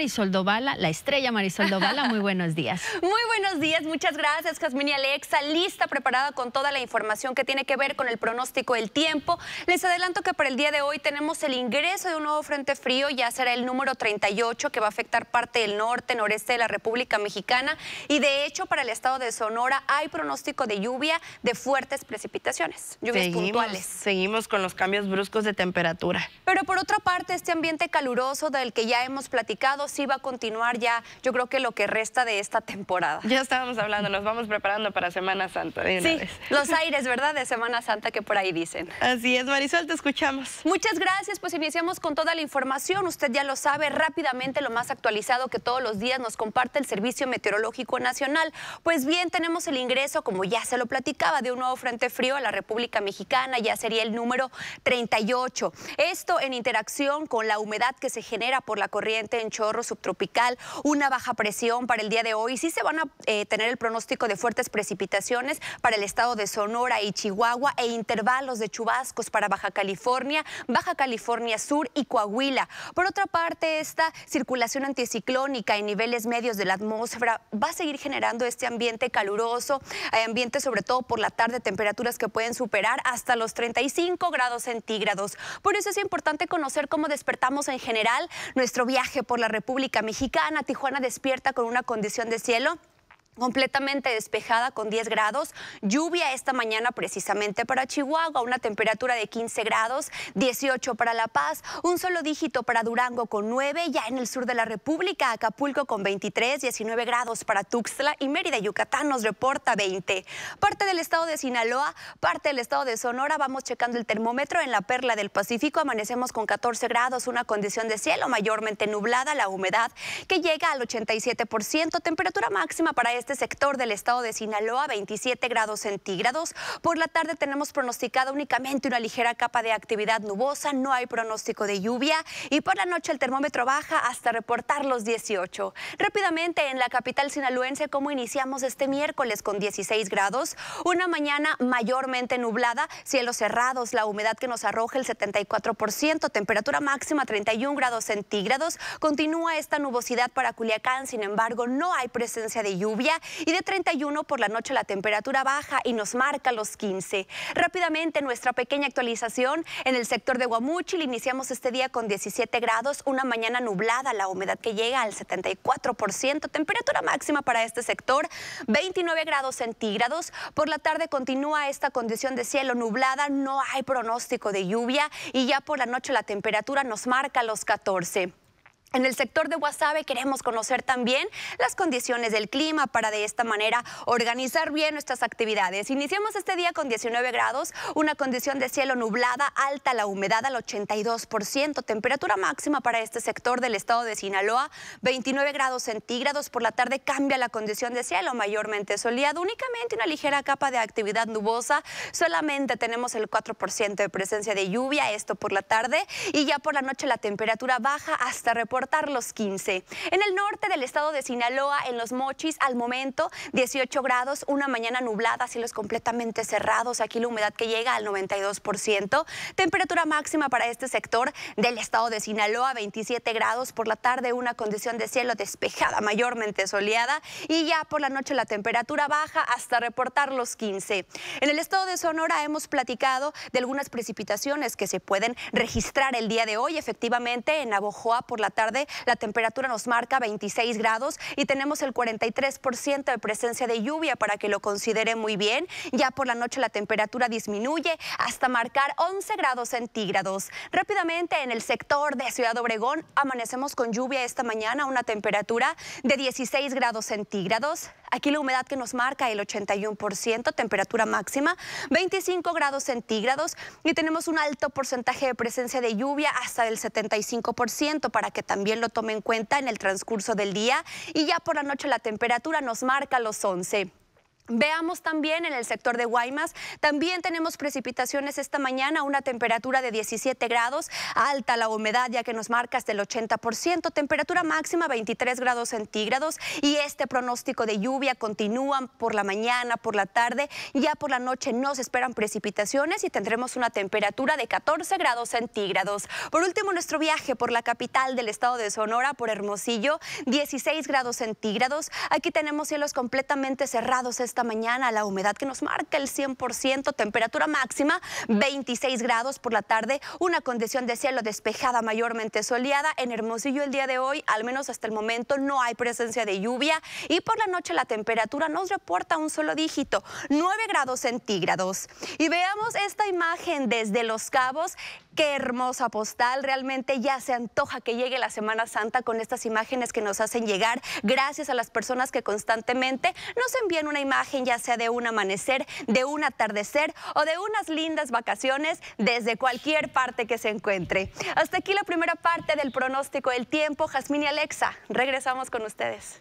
Marisol Dovala, la estrella Marisol Dovala. Muy buenos días. Muy buenos días, muchas gracias, Jasmine y Alexa. Lista, preparada con toda la información que tiene que ver con el pronóstico del tiempo. Les adelanto que para el día de hoy tenemos el ingreso de un nuevo frente frío, ya será el número 38, que va a afectar parte del norte, noreste de la República Mexicana. Y de hecho, para el estado de Sonora hay pronóstico de lluvia, de fuertes precipitaciones, lluvias puntuales. Seguimos con los cambios bruscos de temperatura. Pero por otra parte, este ambiente caluroso del que ya hemos platicado sí va a continuar ya, yo creo que lo que resta de esta temporada. Ya estábamos hablando, nos vamos preparando para Semana Santa. sí, los aires, ¿verdad? De Semana Santa que por ahí dicen. Así es, Marisol, te escuchamos. Muchas gracias, pues iniciamos con toda la información. Usted ya lo sabe rápidamente, lo más actualizado que todos los días nos comparte el Servicio Meteorológico Nacional. Pues bien, tenemos el ingreso, como ya se lo platicaba, de un nuevo frente frío a la República Mexicana, ya sería el número 38. Esto en interacción con la humedad que se genera por la corriente en Chorro subtropical, una baja presión para el día de hoy. Sí se van a eh, tener el pronóstico de fuertes precipitaciones para el estado de Sonora y Chihuahua e intervalos de chubascos para Baja California, Baja California Sur y Coahuila. Por otra parte, esta circulación anticiclónica en niveles medios de la atmósfera va a seguir generando este ambiente caluroso, ambiente sobre todo por la tarde, temperaturas que pueden superar hasta los 35 grados centígrados. Por eso es importante conocer cómo despertamos en general nuestro viaje por la República República Mexicana. Tijuana despierta con una condición de cielo completamente despejada con 10 grados. Lluvia esta mañana precisamente para Chihuahua, una temperatura de 15 grados, 18 para La Paz, un solo dígito para Durango con 9, ya en el sur de la República, Acapulco con 23, 19 grados para Tuxtla y Mérida, Yucatán nos reporta 20. Parte del estado de Sinaloa, parte del estado de Sonora, vamos checando el termómetro en la perla del Pacífico, amanecemos con 14 grados, una condición de cielo mayormente nublada, la humedad que llega al 87%, temperatura máxima para este este sector del estado de Sinaloa, 27 grados centígrados. Por la tarde tenemos pronosticada únicamente una ligera capa de actividad nubosa, no hay pronóstico de lluvia y por la noche el termómetro baja hasta reportar los 18. Rápidamente en la capital sinaloense, como iniciamos este miércoles con 16 grados, una mañana mayormente nublada, cielos cerrados, la humedad que nos arroja el 74%, temperatura máxima 31 grados centígrados. Continúa esta nubosidad para Culiacán, sin embargo, no hay presencia de lluvia y de 31 por la noche la temperatura baja y nos marca los 15. Rápidamente nuestra pequeña actualización en el sector de Huamuchil, Iniciamos este día con 17 grados, una mañana nublada, la humedad que llega al 74%, temperatura máxima para este sector, 29 grados centígrados. Por la tarde continúa esta condición de cielo nublada, no hay pronóstico de lluvia y ya por la noche la temperatura nos marca los 14. En el sector de Guasave queremos conocer también las condiciones del clima para de esta manera organizar bien nuestras actividades. Iniciamos este día con 19 grados, una condición de cielo nublada, alta la humedad al 82%, temperatura máxima para este sector del estado de Sinaloa, 29 grados centígrados. Por la tarde cambia la condición de cielo, mayormente soleado, únicamente una ligera capa de actividad nubosa. Solamente tenemos el 4% de presencia de lluvia, esto por la tarde, y ya por la noche la temperatura baja hasta reporte reportar los 15. En el norte del estado de Sinaloa, en los Mochis, al momento 18 grados, una mañana nublada, cielos completamente cerrados, aquí la humedad que llega al 92%, temperatura máxima para este sector del estado de Sinaloa, 27 grados por la tarde, una condición de cielo despejada, mayormente soleada, y ya por la noche la temperatura baja hasta reportar los 15. En el estado de Sonora hemos platicado de algunas precipitaciones que se pueden registrar el día de hoy, efectivamente en Abojoa por la tarde la temperatura nos marca 26 grados y tenemos el 43% de presencia de lluvia para que lo considere muy bien. Ya por la noche la temperatura disminuye hasta marcar 11 grados centígrados. Rápidamente en el sector de Ciudad Obregón amanecemos con lluvia esta mañana, una temperatura de 16 grados centígrados. Aquí la humedad que nos marca el 81%, temperatura máxima 25 grados centígrados y tenemos un alto porcentaje de presencia de lluvia hasta el 75% para que también también lo tome en cuenta en el transcurso del día y ya por la noche la temperatura nos marca los 11. Veamos también en el sector de Guaymas, también tenemos precipitaciones esta mañana, una temperatura de 17 grados, alta la humedad ya que nos marca hasta el 80%, temperatura máxima 23 grados centígrados y este pronóstico de lluvia continúa por la mañana, por la tarde, ya por la noche no se esperan precipitaciones y tendremos una temperatura de 14 grados centígrados. Por último, nuestro viaje por la capital del estado de Sonora, por Hermosillo, 16 grados centígrados, aquí tenemos cielos completamente cerrados esta mañana, la humedad que nos marca el 100%, temperatura máxima 26 grados por la tarde, una condición de cielo despejada, mayormente soleada. En Hermosillo el día de hoy, al menos hasta el momento, no hay presencia de lluvia y por la noche la temperatura nos reporta un solo dígito, 9 grados centígrados. Y veamos esta imagen desde Los Cabos. Qué hermosa postal, realmente ya se antoja que llegue la Semana Santa con estas imágenes que nos hacen llegar. Gracias a las personas que constantemente nos envían una imagen ya sea de un amanecer, de un atardecer o de unas lindas vacaciones desde cualquier parte que se encuentre. Hasta aquí la primera parte del pronóstico del tiempo. Jazmín y Alexa, regresamos con ustedes.